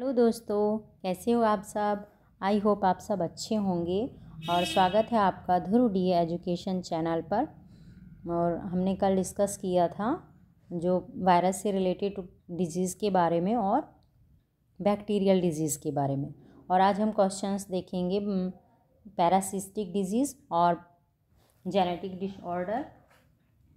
Hello दोस्तों कैसे हो आप सब आई होप आप सब अच्छे होंगे और स्वागत है आपका ध्रुव डी एजुकेशन चैनल पर और हमने कल डिस्कस किया था जो वायरस से रिलेटेड डिजीज़ के बारे में और बैक्टीरियल डिजीज़ के बारे में और आज हम क्वेश्चंस देखेंगे हम्म, पैरासिस्टिक डिजीज़ और जेनेटिक डिसऑर्डर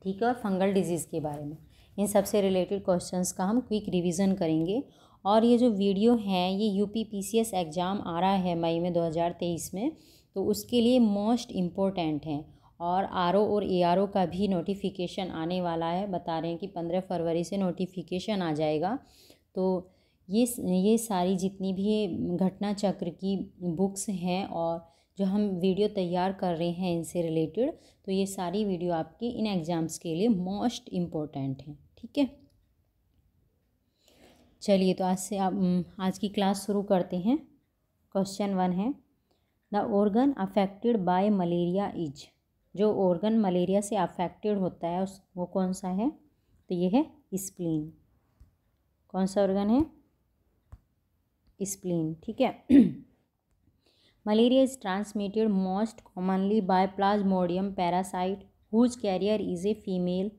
ठीक है और फंगल डिजीज़ के बारे में इन सबसे रिलेटेड क्वेश्चंस का हम क्विक रिवीजन करेंगे और ये जो वीडियो हैं ये U P P C S exam आ रहा है मई में 2023 में तो उसके लिए मोस्ट इम्पोर्टेंट हैं और आर ओ और ए आर ओ का भी नोटिफिकेशन आने वाला है बता रहे हैं कि पंद्रह फरवरी से नोटिफिकेशन आ जाएगा तो ये ये सारी जितनी भी घटना चक्र की बुक्स हैं और जो हम वीडियो तैयार कर रहे हैं इनसे रिलेटेड तो ये सारी वीडियो आपकी इन एग्ज़ाम्स के लिए मोस्ट इम्पोर्टेंट हैं ठीक है चलिए तो आज से आप आज की क्लास शुरू करते हैं क्वेश्चन वन है the organ affected by malaria is जो ऑर्गन मलेरिया से अफेक्टेड होता है उस वो कौन सा है तो ये है स्प्लीन कौन सा ऑर्गन है स्प्लीन ठीक है malaria is transmitted most commonly by Plasmodium parasite whose carrier is a female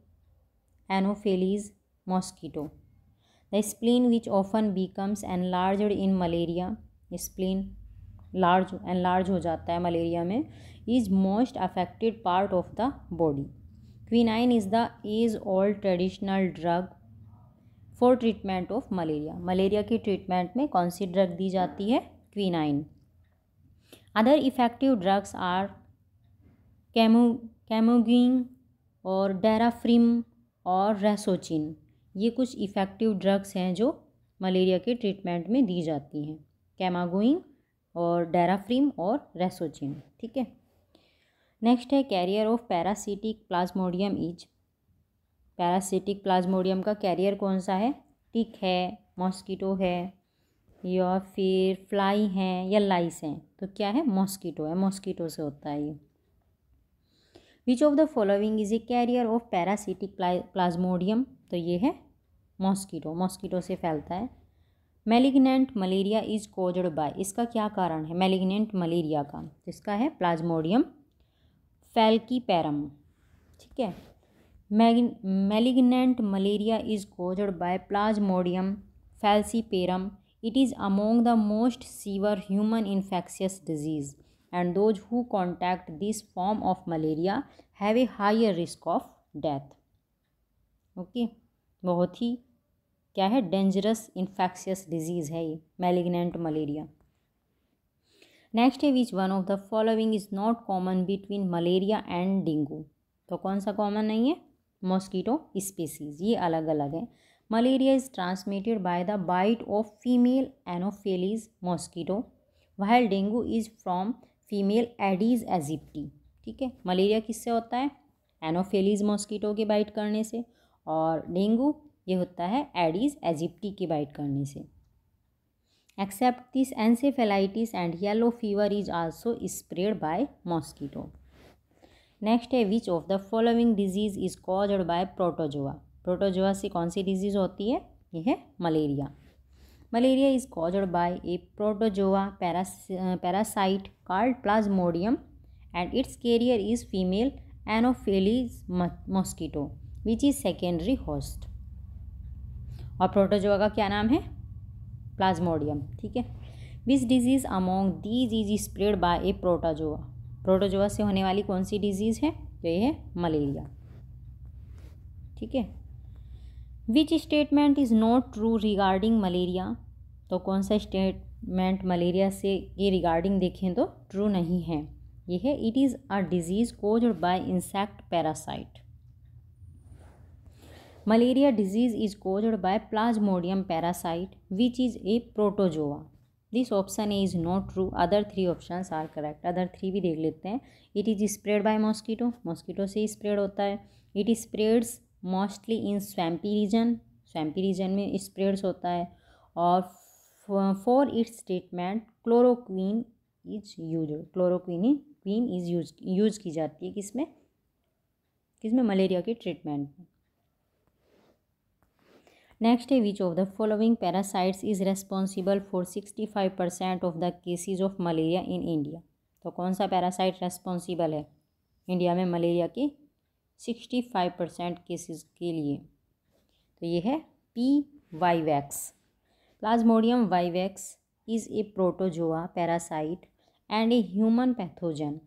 Anopheles mosquito spleen which often becomes becomes large in malaria spleen large enlarge हो जाता है मलेरिया में is most affected part of the body quinine is the age old traditional drug for treatment of malaria malaria की treatment में कौन सी drug दी जाती है quinine other effective drugs are camo कैमोगिंग और डेराफ्रिम और रेसोचिन ये कुछ इफ़ेक्टिव ड्रग्स हैं जो मलेरिया के ट्रीटमेंट में दी जाती हैं कैमागोइंग और डेराफ्रीम और रेसोचिन ठीक है नेक्स्ट है carrier of parasitic Plasmodium is parasitic Plasmodium का कैरियर कौन सा है टिक है मॉस्किटो है या फिर फ्लाई हैं या लाइस हैं तो क्या है मॉस्किटो है मॉस्किटो से होता है ये which of the following is a carrier of parasitic Plasmodium तो ये है मॉस्कीटो मॉस्कीटो से फैलता है malignant malaria is caused by इसका क्या कारण है मेलिग्नेंट मलेरिया का जिसका है प्लाज्मोडियम पैरम ठीक है malignant malaria is caused by Plasmodium पेरम it is among the most severe human infectious disease and those who contact this form of malaria have a higher risk of death okay बहुत ही क्या है dangerous infectious disease है ये malignant malaria next है which one of the following is not common between malaria and dengue तो कौन सा कॉमन नहीं है मॉस्कीटो स्पीसीज ये अलग अलग है malaria is transmitted by the bite of female Anopheles mosquito while dengue is from female Aedes aegypti ठीक है मलेरिया किससे होता है एनोफेलीज मॉस्कीटो के बाइट करने से और डेंगू ये होता है एडीज एजिप्टी के बाइट करने से except this encephalitis and yellow fever is also spread by mosquito next है which of the following disease is caused by protozoa protozoa से कौन सी डिजीज़ होती है यह है malaria malaria is caused by a protozoa parasite called Plasmodium and its carrier is female Anopheles mosquito which is secondary host और protozoa का क्या नाम है प्लाज्मोडियम ठीक है which disease among these is spread by a protozoa protozoa से होने वाली कौन सी डिजीज़ है तो ये है मलेरिया ठीक है which statement is not true regarding malaria तो कौन सा स्टेटमेंट मलेरिया से ये रिगार्डिंग देखें तो ट्रू नहीं है ये है it is a disease caused by insect parasite malaria disease is caused by Plasmodium parasite which is a protozoa this option A is not true other three option are correct other three भी देख लेते हैं it is spread by mosquito mosquito से spread होता है it is spreads mostly in swampy region swampy region में spreads होता है और for its treatment chloroquine is use chloroquine क्वीन इज यूज यूज की जाती है किसमें किसमें मलेरिया के ट्रीटमेंट में next which of the following parasites is responsible for sixty five percent of the cases of malaria in India तो कौन सा पैरासाइट रेस्पॉन्सिबल है इंडिया में मलेरिया के सिक्सटी फाइव परसेंट केसेज के लिए तो ये है P vivax Plasmodium vivax is a protozoa parasite and a human pathogen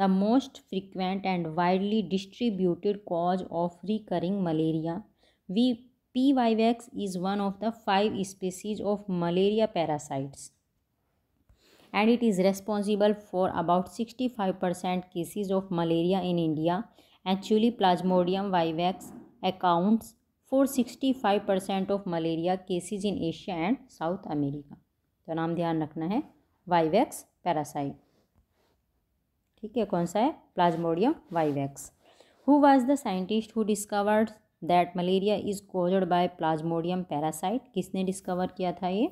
the most frequent and widely distributed cause of recurring malaria V P vivax is one of the five species of malaria parasites and it is responsible for about sixty five percent cases of malaria in India actually Plasmodium vivax accounts for sixty five percent of malaria cases in Asia and South America तो नाम ध्यान रखना है Y wax parasite ठीक है कौन सा है Plasmodium vivax who was the scientist who discovered that malaria is caused by Plasmodium parasite किसने डिस्कवर किया था ये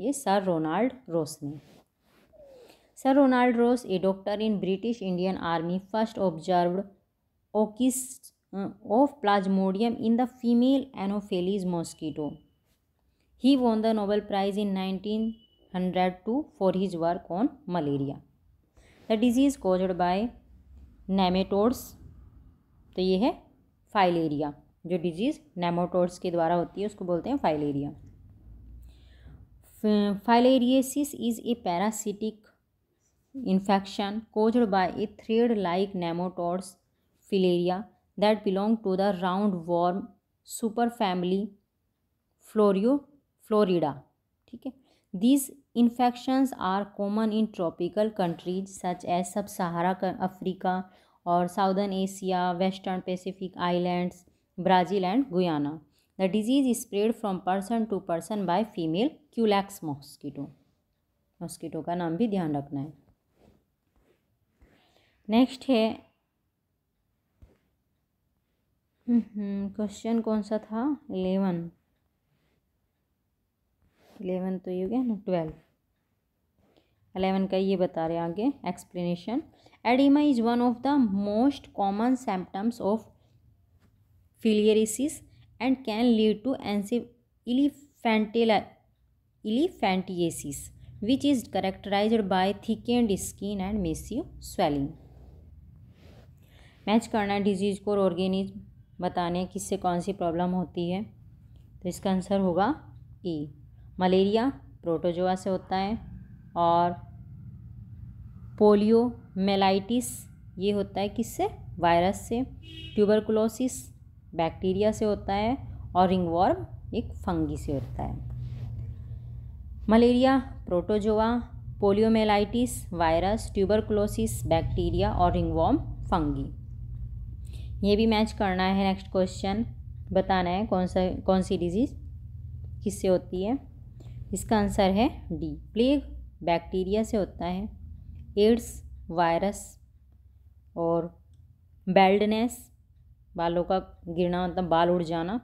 ये सर रोनाल्ड रोस ने sir Ronald Ross a doctor in British Indian army first observed ओकिस of Plasmodium in the female Anopheles mosquito he won the Nobel prize in nineteen hundred two for his work on malaria the disease caused by nematodes तो ये है filaria जो disease नेमोटोड्स के द्वारा होती है उसको बोलते हैं filaria filariasis is a parasitic infection caused by a thread like nematodes filaria that belong to the round worm super family फ्लोरियो फ्लोरिडा ठीक है these infections are common in tropical countries such as sub Sahara Africa और southern Asia western Pacific islands Brazil and Guyana the disease is spread from person to person by female Culex mosquito mosquito का नाम भी ध्यान रखना है next है question हम्म, कौन सा था इलेवन इलेवन तो ये हो गया ना ट्वेल्व अलेवन का ये बता रहे हैं आगे explanation edema is one of the most common symptoms of filariasis and can lead to एनसी इलीफेंटेला elephantiasis which is characterized by thickened skin and massive swelling match करना डिजीज को और ऑर्गेनिज्म बताने किससे कौन सी प्रॉब्लम होती है तो इसका आंसर होगा ए मलेरिया प्रोटोजोआ से होता है और पोलियोमेलाइटिस ये होता है किससे वायरस से ट्यूबरकुलोसिस बैक्टीरिया से होता है और रिंगवॉर्म एक फंगी से होता है malaria protozoa poliomyelitis virus tuberculosis bacteria और रिंगवॉर्म फंगी ये भी मैच करना है नेक्स्ट क्वेश्चन बताना है कौन सा कौन सी डिजीज़ किससे होती है इसका आंसर है डी प्लेग बैक्टीरिया से होता है एड्स वायरस और बेल्डनेस बालों का गिरना मतलब बाल उड़ जाना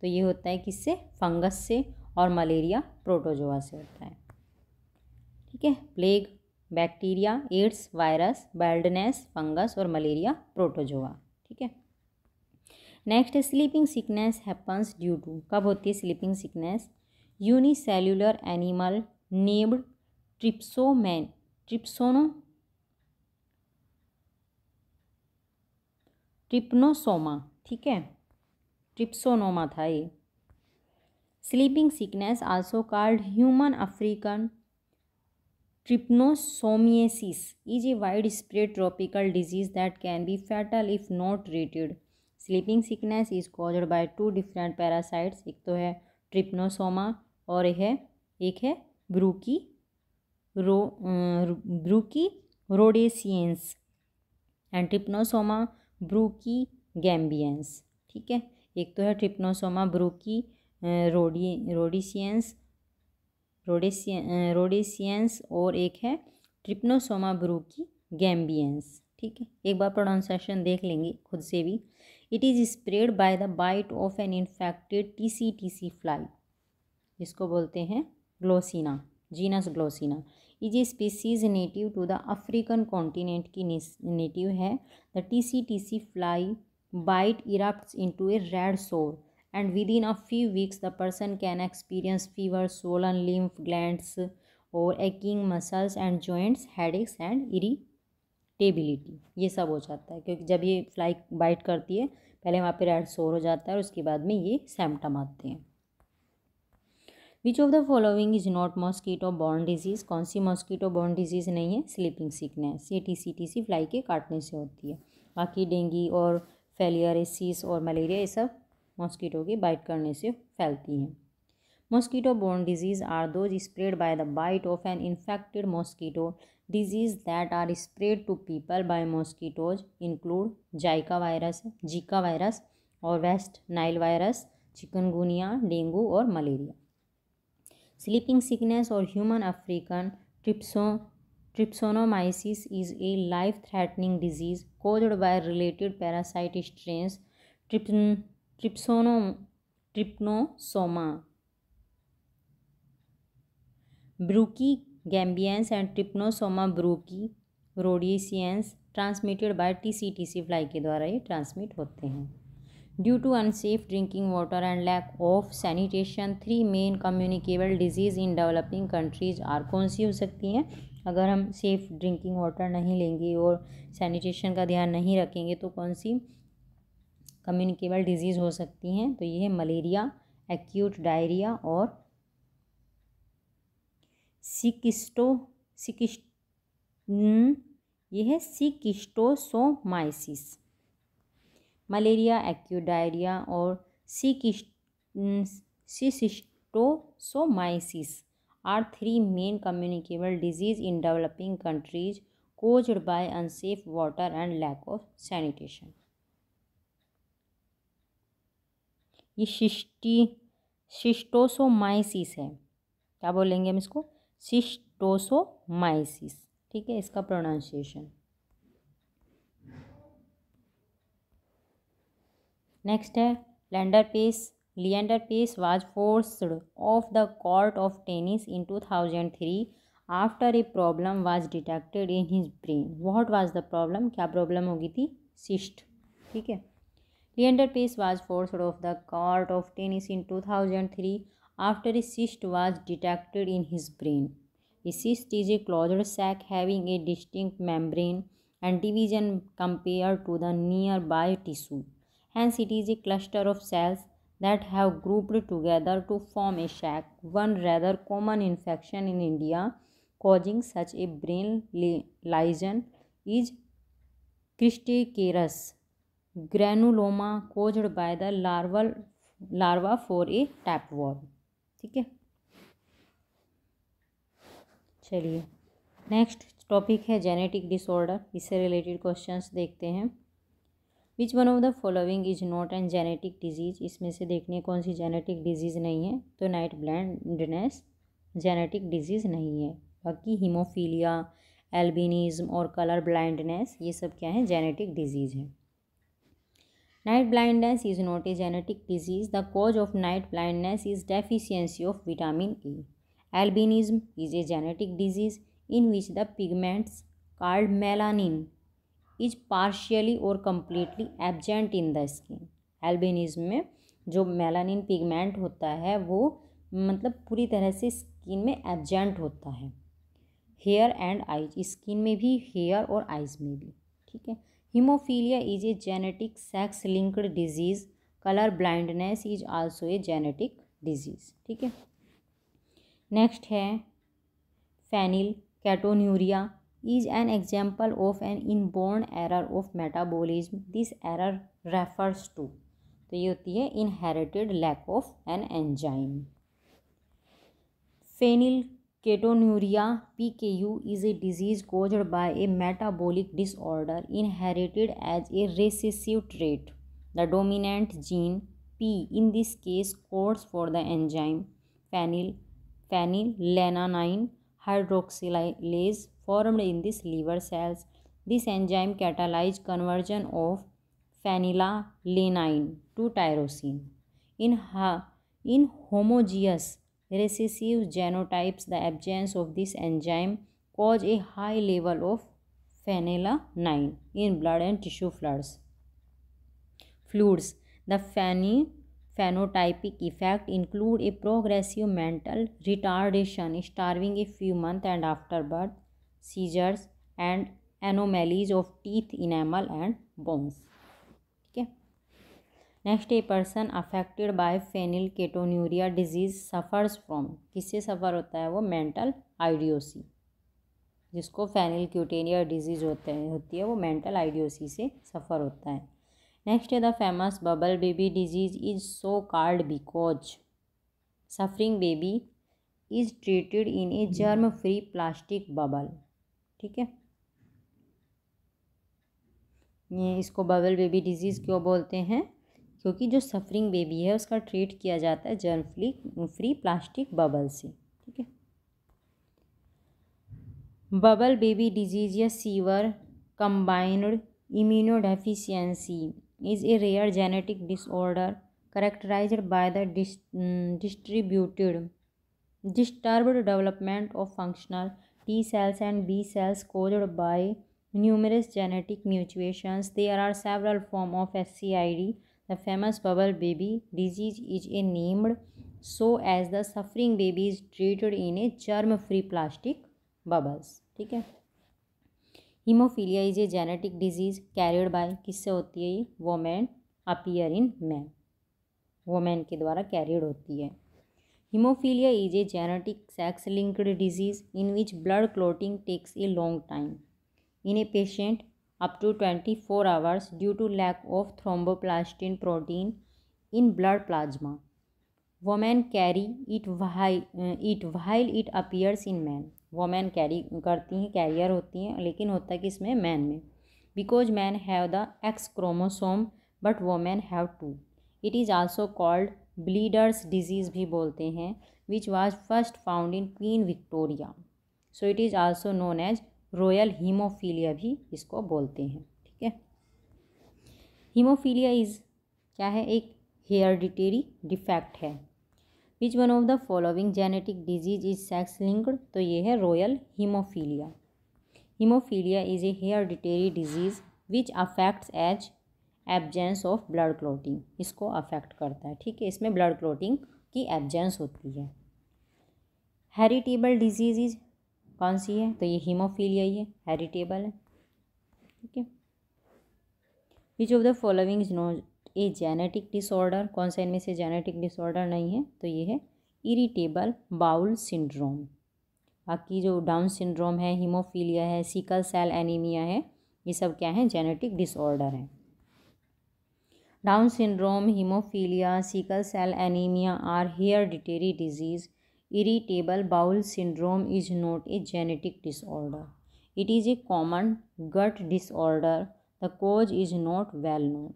तो ये होता है किससे फंगस से और मलेरिया प्रोटोजोआ से होता है ठीक है plague bacteria AIDS virus baldness fungus और मलेरिया प्रोटोजोआ ठीक है नेक्स्ट है sleeping sickness happens due to कब होती है sleeping sickness unicellular animal named ट्रिप्सोमैन ट्रिप्सोनो ट्रिप्नोसोमा ठीक है ट्रिप्सोनोमा था ये sleeping sickness also called human African trypanosomiasis is a wide spread tropical disease that can be fatal if not treated sleeping sickness is caused by two different parasites एक तो है trypanosoma और है एक है ब्रूकी रो brucei rhodesiense and Trypanosoma brucei gambiense ठीक है एक तो है ट्रिप्नोसोमा ब्रूकी रोडी रोडिसियंस रोडेसिय रोडेसियंस और एक है ट्रिप्नोसोमा ब्रूकी गैम्बियंस ठीक है एक बार प्रोनाउंसिएशन देख लेंगे खुद से भी it is spread by the bite of an infected tsetse tsetse fly जिसको बोलते हैं ग्लोसिना जीनस ग्लोसिना ये जी species native to the African continent की नेटिव है the tsetse tsetse fly bite erupt into a red sore and within a few weeks the person can experience fever swollen lymph glands और aching muscles and joints head aches and इरीटेबिलिटी ये सब हो जाता है क्योंकि जब ये fly bite करती है पहले वहाँ पर रेड सोर हो जाता है और उसके बाद में ये सेम्टम आते हैं which of the following is not mosquito borne disease कौन सी मॉस्कीटो बॉर्न डिजीज़ नहीं है स्लीपिंग सिकनेस ये tsetse tsetse fly के काटने से होती है बाकी डेंगी और फेलियरेसिस और मलेरिया ये सब मॉस्कीटो के बाइट करने से फैलती हैं mosquito borne disease are those spread by the bite of an infected mosquito disease that are spread to people by mosquitoes include Zika virus Zika virus और West Nile virus chikungunya dengue और malaria sleeping sickness और human African ट्रिप्सो trypanosomiasis is a life threatening disease caused by related parasite strains ट्रिप ट्रिप्सोनो Trypanosoma brucei gambiense and Trypanosoma brucei rhodesiense transmitted by सी fly के द्वारा ये transmit होते हैं due to unsafe drinking water and lack of sanitation three main communicable disease in developing countries are कौन सी हो सकती हैं अगर हम सेफ़ ड्रिंकिंग वाटर नहीं लेंगे और सैनिटेशन का ध्यान नहीं रखेंगे तो कौन सी कम्युनिकेबल डिजीज़ हो सकती हैं तो ये है मलेरिया एक्यूट डायरिया और सिकिस्टो सिकिस्ट हम्म, ये है सिकिस्टोसोमाइसिस मलेरिया एक्यूट डायरिया और schistosomiasis are three main communicable disease in developing countries caused by unsafe water and lack of sanitation ये शिष्टी शिस्टोसोमाइसिस है क्या बोलेंगे हम इसको शिस्टोसोमाइसिस ठीक है इसका प्रोनाउंसिएशन नेक्स्ट है Leander Paes Leander Paes was forced off the court of tennis in two thousand three after a problem was detected in his brain what was the problem क्या प्रॉब्लम होगी थी सिस्ट ठीक है Leander Paes was forced off the court of tennis in two thousand three after a cyst was detected in his brain cyst is a a sac having a a membrane and division compare to the near by tissue Hence, it is a cluster of cells that have grouped together to form a sac, one rather common infection in India causing such a brain lesion is cristicerus granuloma caused by the larval larva for a tapeworm ठीक है चलिए next topic है genetic disorder इससे related questions देखते हैं which one of the following is not an genetic disease इसमें से देखने कौन सी जेनेटिक डिजीज़ नहीं है तो नाइट ब्लैंडनेस जेनेटिक डिजीज़ नहीं है बाकी हीमोफीलिया एल्बिनिज्म और कलर ब्लाइंडनेस ये सब क्या है जेनेटिक डिजीज़ है night blindness is not a genetic disease the cause of night blindness is deficiency of vitamin E albinism is a genetic disease in which the pigments called melanin is partially और completely absent in the skin albinism में जो melanin pigment होता है वो मतलब पूरी तरह से स्किन में एबजेंट होता है हेयर एंड आइज स्किन में भी हेयर और आइज में भी ठीक है haemophilia is a genetic sex linked disease colour blindness is also a genetic disease ठीक है नेक्स्ट है phenylketonuria is an example of an inborn error of metabolism this error refers to तो ये inherited lack of an enzyme phenyl ketonuria pku is a disease caused by a metabolic disorder inherited as a recessive trait the dominant gene p in this case codes for the enzyme phenyl phenylalanine hydroxylase formed in these liver cells. This enzyme catalyzes conversion of phenylalanine to tyrosine. In, in homogeneous recessive genotypes, the absence of this enzyme causes a high level of phenylalanine in blood and tissue fluids. Fluids. The phenotypic effect include a progressive mental retardation starving a few months and after birth seizures and anomalies of teeth enamel and bones ठीक है next a person affected by phenylketonuria disease suffers from किससे suffer होता है वो mental idiocy जिसको phenylketonuria disease होते हैं होती है वो मेंटल आइडियोसी से सफ़र होता है नेक्स्ट है the famous bubble baby disease is so called because suffering baby is treated in a germ free plastic bubble ठीक है ये इसको बबल बेबी डिजीज़ क्यों बोलते हैं क्योंकि जो सफरिंग बेबी है उसका ट्रीट किया जाता है germ free free plastic bubble से ठीक है बबल बेबी डिजीज़ या severe combined immunodeficiency is a rare genetic disorder characterized by the distributed disturb development of functional T cells and B cells caused by numerous genetic mutations there are several form of S C I D the famous bubble baby disease is a named so as the suffering baby is treated in a germ free plastic bubbles ठीक है haemophilia is a genetic disease carried by किससे होती है ये women appear in men women के द्वारा carried होती है Hemophilia is a genetic sex-linked disease in which blood clotting takes a long time. In a patient, up to 24 hours due to lack of thromboplastin protein in blood plasma. Women carry it while, it while it appears in men. Women carry करती हैं career होती हैं लेकिन होता है कि इसमें men में because men have the X chromosome but women have two it is also called bleeders disease भी बोलते हैं which was first found in queen Victoria so it is also known as royal haemophilia भी इसको बोलते हैं ठीक है haemophilia is क्या है एक हेयरडिटेरी डिफेक्ट है which one of the following genetic disease is sex linked तो ये है royal haemophilia haemophilia is a hereditary disease which affects as absence of blood clotting इसको अफेक्ट करता है ठीक है इसमें ब्लड क्लोटिंग की एबजेंस होती है हेरिटेबल डिजीज कौन सी है तो ये हीमोफीलिया ये हेरिटेबल है ठीक है which of the following is no a genetic disorder कौन सा इनमें से जेनेटिक डिसऑर्डर नहीं है तो ये है इरिटेबल बाउल सिंड्रोम बाकी जो डाउन सिंड्रोम है हीमोफीलिया है सिकल सेल एनीमिया है ये सब क्या है जेनेटिक डिसऑर्डर है Down syndrome haemophilia sickle cell anaemia are hereditary disease irritable bowel syndrome is not a genetic disorder it is a common gut disorder the cause is not well known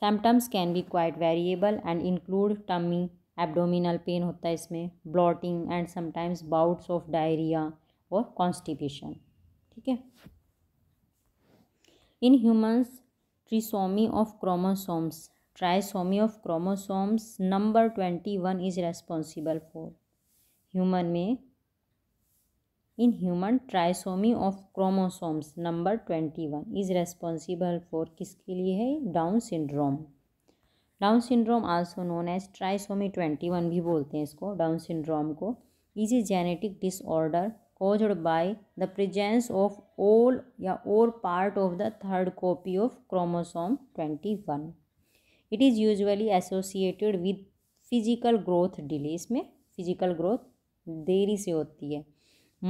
symptoms can be quite variable and include tummy abdominal pain होता है इसमें bloating and sometimes bouts of diarrhoea और constipation ठीक है in humans trisomy of chromosomes trisomy of chromosomes number twenty one is responsible for human में in human trisomy of chromosomes number twenty one is responsible for किसके लिए है Down syndrome Down syndrome also known as trisomy twenty one भी बोलते हैं इसको Down syndrome को is a genetic disorder caused by the presence of all या or part of the third copy of chromosome 21 it is usually associated with physical growth delay इसमें physical growth देरी से होती है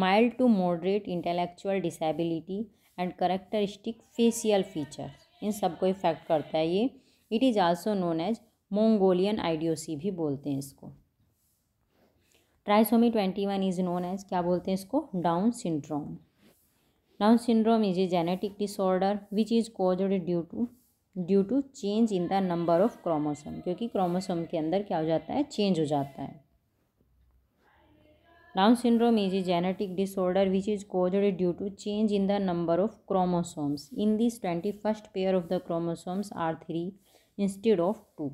mild to moderate intellectual disability and characteristic facial features इन सबको effect करता है ये it is also known as Mongolian idiocy भी बोलते हैं इसको trisomy twenty one is known as क्या बोलते हैं इसको Down syndrome Down syndrome is a genetic disorder which is caused due to due to change in the number of chromosome क्योंकि chromosome के अंदर क्या हो जाता है चेंज हो जाता है Down syndrome is a genetic disorder which is caused due to change in the number of chromosomes in this twenty first pair of the chromosomes are three instead of two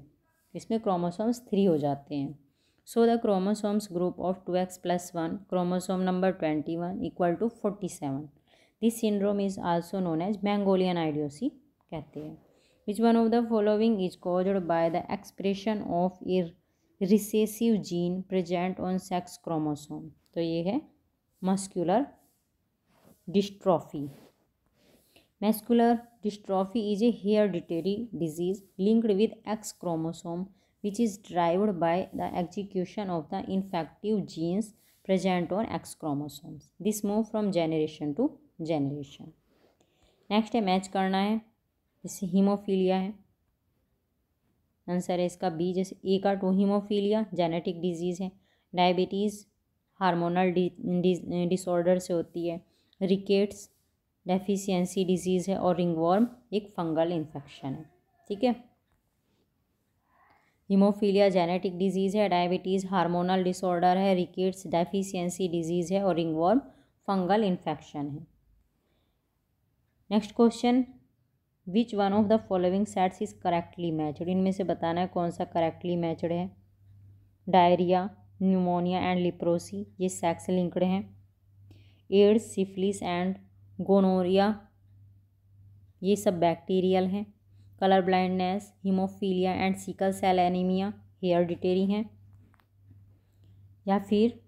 इसमें chromosomes three हो जाते हैं So the chromosomes group of 2x plus 1 chromosome number 21 equal to 47. This syndrome is also known as Mongolian idiocy कहते हैं Which one of the following is caused by the expression of a recessive gene present on sex chromosome? तो ये है muscular dystrophy. Muscular dystrophy is a hereditary disease linked with X chromosome which is derived by the execution of the infective genes present on X chromosomes. This move from generation to generation. Next है match करना है जैसे haemophilia है answer है इसका B जैसे A का two haemophilia genetic disease है डायबिटीज़ हार्मोनल डिसऑर्डर से होती है रिकेट्स डेफिशिएंसी डिजीज़ है और रिंगवर्म एक फंगल इन्फेक्शन है ठीक है हीमोफीलिया जेनेटिक डिजीज़ है डायबिटीज़ हार्मोनल डिसऑर्डर है रिकेट्स डेफिशिएंसी डिजीज़ है और रिंगवॉर्म फंगल इन्फेक्शन है next question which one of the following sets is correctly matched इनमें से बताना है कौन सा करेक्टली मैचड है डायरिया न्यूमोनिया एंड लिप्रोसी ये सेक्स लिंकड हैं एड्स सिफिलिस एंड गोनोरिया ये सब बैक्टीरियल हैं colour blindness haemophilia and sickle cell anaemia hereditary हैं या फिर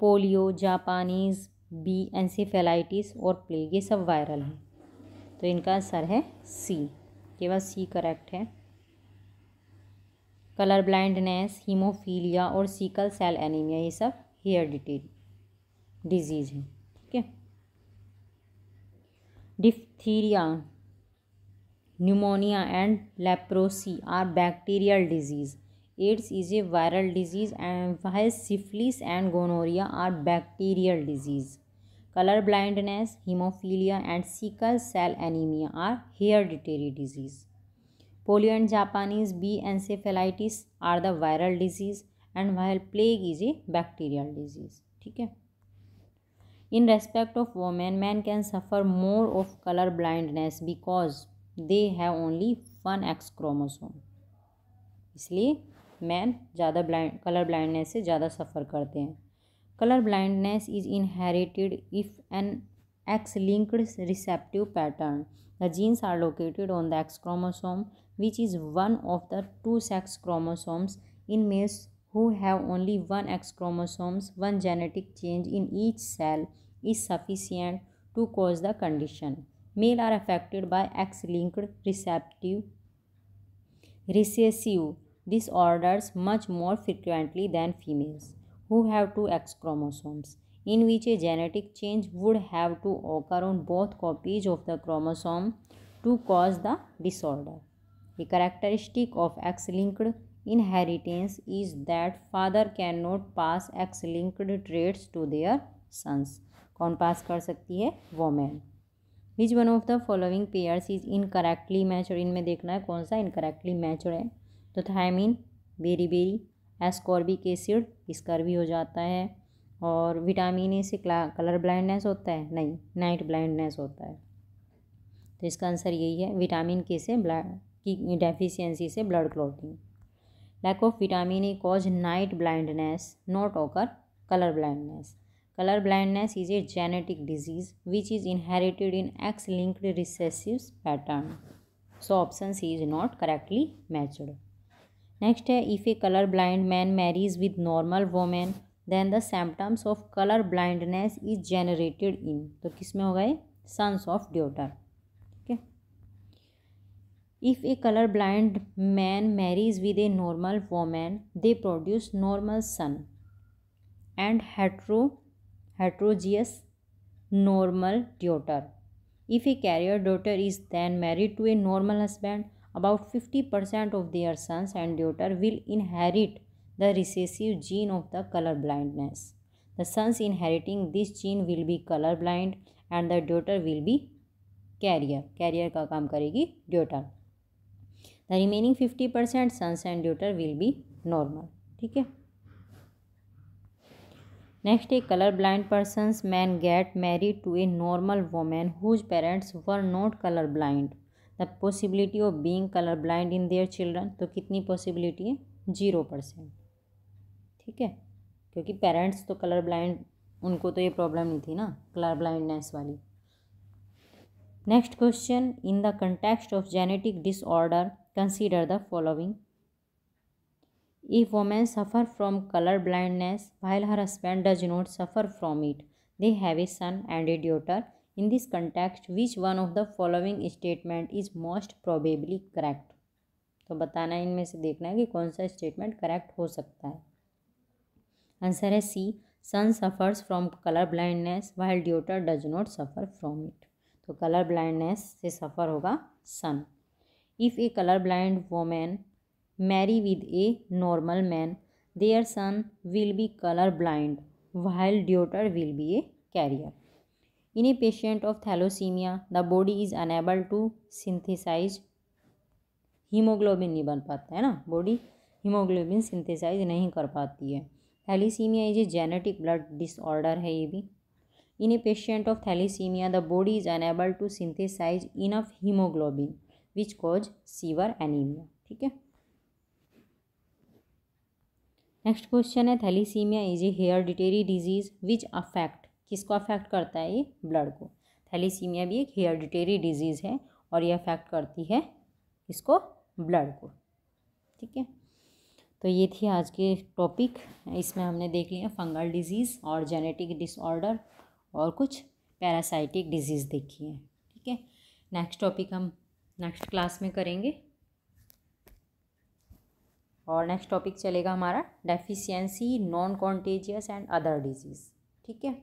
पोलियो जापानीज़ बी एनसीफेलाइटिस और प्लेग ये सब वायरल हैं तो इनका आंसर है सी केवल सी करेक्ट है कलर ब्लाइंडनेस हीमोफीलिया और सिकल सेल एनीमिया ये सब हेयर डिटेरी डिजीज़ है ठीक है diphtheria pneumonia and leprosy are bacterial disease aids is a viral disease and while syphilis and gonorrhea are bacterial disease color blindness hemophilia and sickle cell anemia are hereditary disease polio and japanese b encephalitis are the viral disease and while plague is a bacterial disease Okay. in respect of women men can suffer more of color blindness because they have only one X chromosome इसलिए men ज़्यादा blind colour blindness से ज़्यादा suffer करते हैं colour blindness is inherited if an X linked receptive pattern the genes are located on the X chromosome which is one of the two sex chromosomes in males who have only one X chromosomes one genetic change in each cell is sufficient to cause the condition male are affected by X linked receptive recessive disorders much more frequently than females who have two X chromosomes, in which a genetic change would have to occur on both copies of the chromosome to cause the disorder. The characteristic of X linked inheritance is that father cannot pass X linked traits to their sons. कौन पास कर सकती है women which one of the following pairs is incorrectly match और इनमें देखना है कौन सा इनकरेक्टली मैच है तो thiamine beriberi ascorbic acid इसकर भी हो जाता है और विटामिन ए से कलर ब्लाइंडनेस होता है नहीं नाइट ब्लाइंडनेस होता है तो इसका आंसर यही है विटामिन के से ब्लड की डेफिशिएंसी से blood clotting lack of vitamin A cause night blindness not occur colour blindness Color blindness is a genetic disease which is inherited in X linked recessive pattern. So option C is not correctly matched. Next है if a color blind man marries with normal woman then the symptoms of color blindness is generated in तो किस में होगा ये sons of daughter. ठीक है If a color blind man marries with a normal woman they produce normal son and hetero heterogeneous normal daughter. If a carrier daughter is then married to a normal husband, about 50% of their sons and daughter will inherit the recessive gene of the color blindness. The sons inheriting this gene will be color blind and the daughter will be carrier. Carrier का काम करेगी daughter. The remaining 50% sons and daughter will be normal. ठीक है next a colour blind persons man get married to a normal women whose parents were not colour blind the possibility of being colour blind in their children तो कितनी possibility है zero percent ठीक है क्योंकि parents तो colour blind उनको तो ये प्रॉब्लम नहीं थी ना कलर ब्लाइंडनेस वाली next question in the context of genetic disorder consider the following if women suffer from colour blindness while her husband does not suffer from it they have a son and a daughter in this context which one of the following statement is most probably correct तो बताना है इनमें से देखना है कि कौन सा स्टेटमेंट करेक्ट हो सकता है आंसर है C son suffers from colour blindness while daughter does not suffer from it तो कलर ब्लाइंडनेस से सफ़र होगा son if a colour blind women marry with a normal man, their son will be color blind, while daughter will be a carrier. In a patient of thalassemia, the body is unable to synthesize haemoglobin नहीं बन पाता है ना body haemoglobin synthesise नहीं कर पाती है thalassaemia is a genetic blood disorder है ये भी in a patient of thalassaemia the body is unable to synthesize enough haemoglobin which cause severe anaemia ठीक है नेक्स्ट क्वेश्चन है thalassaemia is a hereditary disease which affect किसको affect करता है ये ब्लड को थैलीसीमिया भी एक हेयर डिटेरी डिजीज़ है और ये अफेक्ट करती है इसको ब्लड को ठीक है तो ये थी आज के टॉपिक इसमें हमने देख लिया फंगल डिजीज़ और जेनेटिक डिसऑर्डर और कुछ पैरासाइटिक डिजीज़ देखी है ठीक है नेक्स्ट टॉपिक हम नेक्स्ट क्लास में करेंगे और नेक्स्ट टॉपिक चलेगा हमारा deficiency non contagious and other disease ठीक है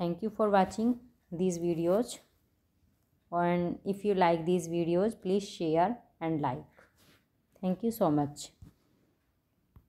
thank you for watching these videos and if you like these videos please share and like thank you so much